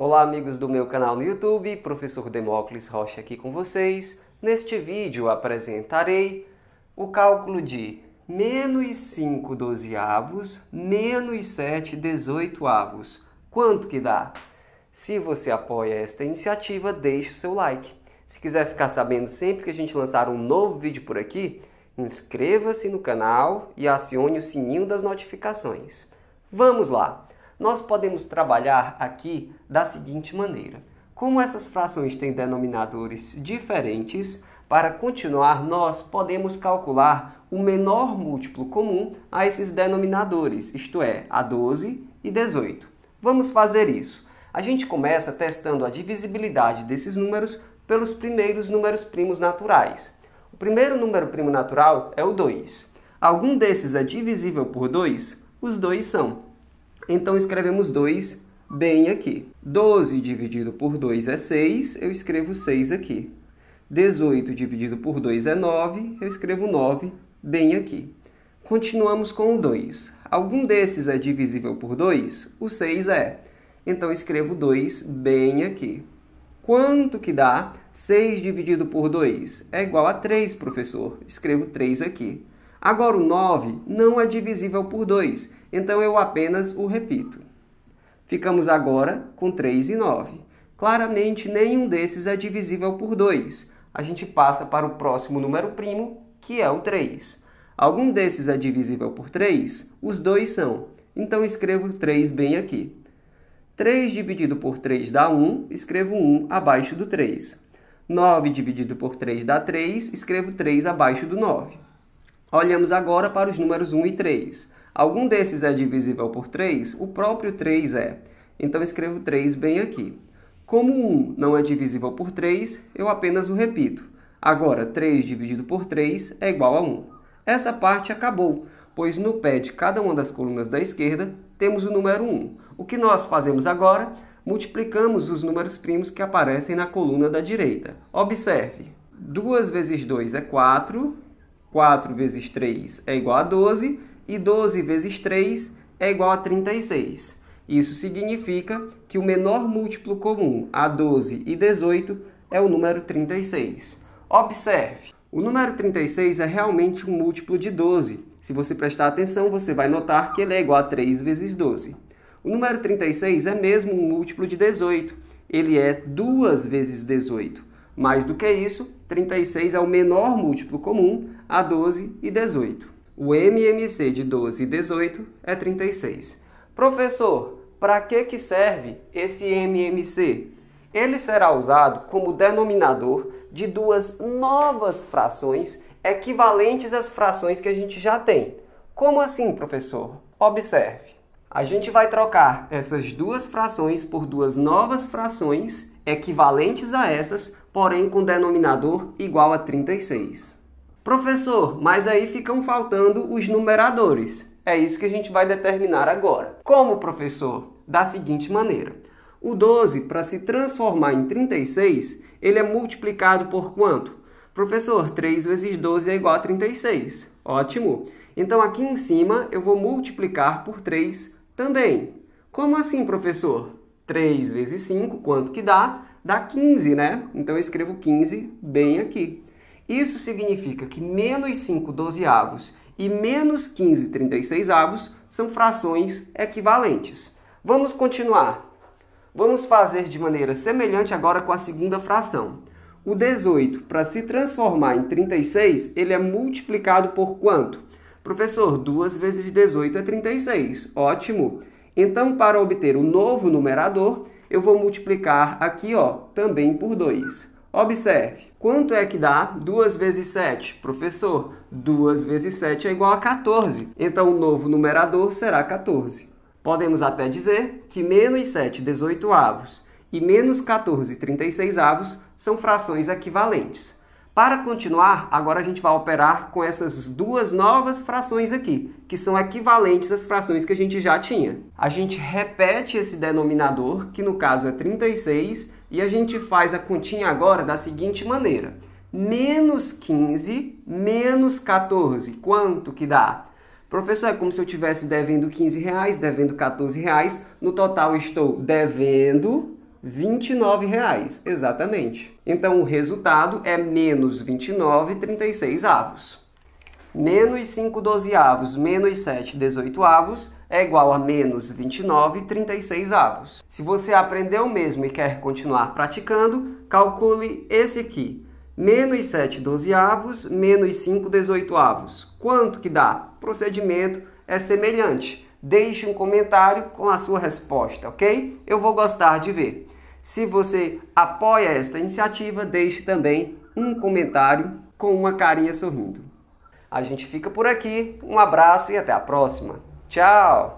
Olá amigos do meu canal no YouTube, professor Demócles Rocha aqui com vocês. Neste vídeo apresentarei o cálculo de menos 5 dozeavos menos 7 dezoitoavos. Quanto que dá? Se você apoia esta iniciativa, deixe o seu like. Se quiser ficar sabendo sempre que a gente lançar um novo vídeo por aqui, inscreva-se no canal e acione o sininho das notificações. Vamos lá! Nós podemos trabalhar aqui da seguinte maneira. Como essas frações têm denominadores diferentes, para continuar, nós podemos calcular o menor múltiplo comum a esses denominadores, isto é, a 12 e 18. Vamos fazer isso. A gente começa testando a divisibilidade desses números pelos primeiros números primos naturais. O primeiro número primo natural é o 2. Algum desses é divisível por 2? Os dois são. Então escrevemos 2 bem aqui. 12 dividido por 2 é 6, eu escrevo 6 aqui. 18 dividido por 2 é 9, eu escrevo 9 bem aqui. Continuamos com o 2. Algum desses é divisível por 2? O 6 é. Então, escrevo 2 bem aqui. Quanto que dá 6 dividido por 2? É igual a 3, professor. Escrevo 3 aqui. Agora o 9 não é divisível por 2, então eu apenas o repito. Ficamos agora com 3 e 9. Claramente nenhum desses é divisível por 2. A gente passa para o próximo número primo, que é o 3. Algum desses é divisível por 3? Os dois são. Então escrevo 3 bem aqui. 3 dividido por 3 dá 1, escrevo 1 abaixo do 3. 9 dividido por 3 dá 3, escrevo 3 abaixo do 9. Olhamos agora para os números 1 e 3. Algum desses é divisível por 3? O próprio 3 é. Então escrevo 3 bem aqui. Como 1 não é divisível por 3, eu apenas o repito. Agora, 3 dividido por 3 é igual a 1. Essa parte acabou, pois no pé de cada uma das colunas da esquerda temos o número 1. O que nós fazemos agora? Multiplicamos os números primos que aparecem na coluna da direita. Observe, 2 vezes 2 é 4, 4 vezes 3 é igual a 12 e 12 vezes 3 é igual a 36. Isso significa que o menor múltiplo comum a 12 e 18 é o número 36. Observe, o número 36 é realmente um múltiplo de 12. Se você prestar atenção, você vai notar que ele é igual a 3 vezes 12. O número 36 é mesmo um múltiplo de 18. Ele é 2 vezes 18. Mais do que isso, 36 é o menor múltiplo comum a 12 e 18. O MMC de 12 e 18 é 36. Professor, para que, que serve esse MMC? Ele será usado como denominador de duas novas frações equivalentes às frações que a gente já tem. Como assim, professor? Observe. A gente vai trocar essas duas frações por duas novas frações equivalentes a essas, porém com denominador igual a 36. Professor, mas aí ficam faltando os numeradores. É isso que a gente vai determinar agora. Como, professor? Da seguinte maneira. O 12, para se transformar em 36, ele é multiplicado por quanto? Professor, 3 vezes 12 é igual a 36. Ótimo! Então, aqui em cima, eu vou multiplicar por 3 também. Como assim, professor? 3 vezes 5, quanto que dá? Dá 15, né? Então eu escrevo 15 bem aqui. Isso significa que menos 5 dozeavos e menos 15 36 avos são frações equivalentes. Vamos continuar. Vamos fazer de maneira semelhante agora com a segunda fração. O 18, para se transformar em 36, ele é multiplicado por quanto? Professor, 2 vezes 18 é 36. Ótimo. Então, para obter o novo numerador, eu vou multiplicar aqui ó, também por 2. Observe, quanto é que dá 2 vezes 7? Professor, 2 vezes 7 é igual a 14. Então, o novo numerador será 14. Podemos até dizer que menos 7, 18 avos, e menos 14, 36 avos, são frações equivalentes. Para continuar, agora a gente vai operar com essas duas novas frações aqui, que são equivalentes às frações que a gente já tinha. A gente repete esse denominador, que no caso é 36, e a gente faz a continha agora da seguinte maneira. Menos 15 menos 14, quanto que dá? Professor, é como se eu tivesse devendo 15 reais, devendo 14 reais. No total, estou devendo 29 reais, exatamente. Então o resultado é menos 29,36 avos. Menos 5 dozeavos menos 7 dezoitoavos é igual a menos 29,36 avos. Se você aprendeu mesmo e quer continuar praticando, calcule esse aqui. Menos 7 dozeavos menos 5 dezoitoavos. Quanto que dá? O procedimento é semelhante Deixe um comentário com a sua resposta, ok? Eu vou gostar de ver. Se você apoia esta iniciativa, deixe também um comentário com uma carinha sorrindo. A gente fica por aqui, um abraço e até a próxima. Tchau!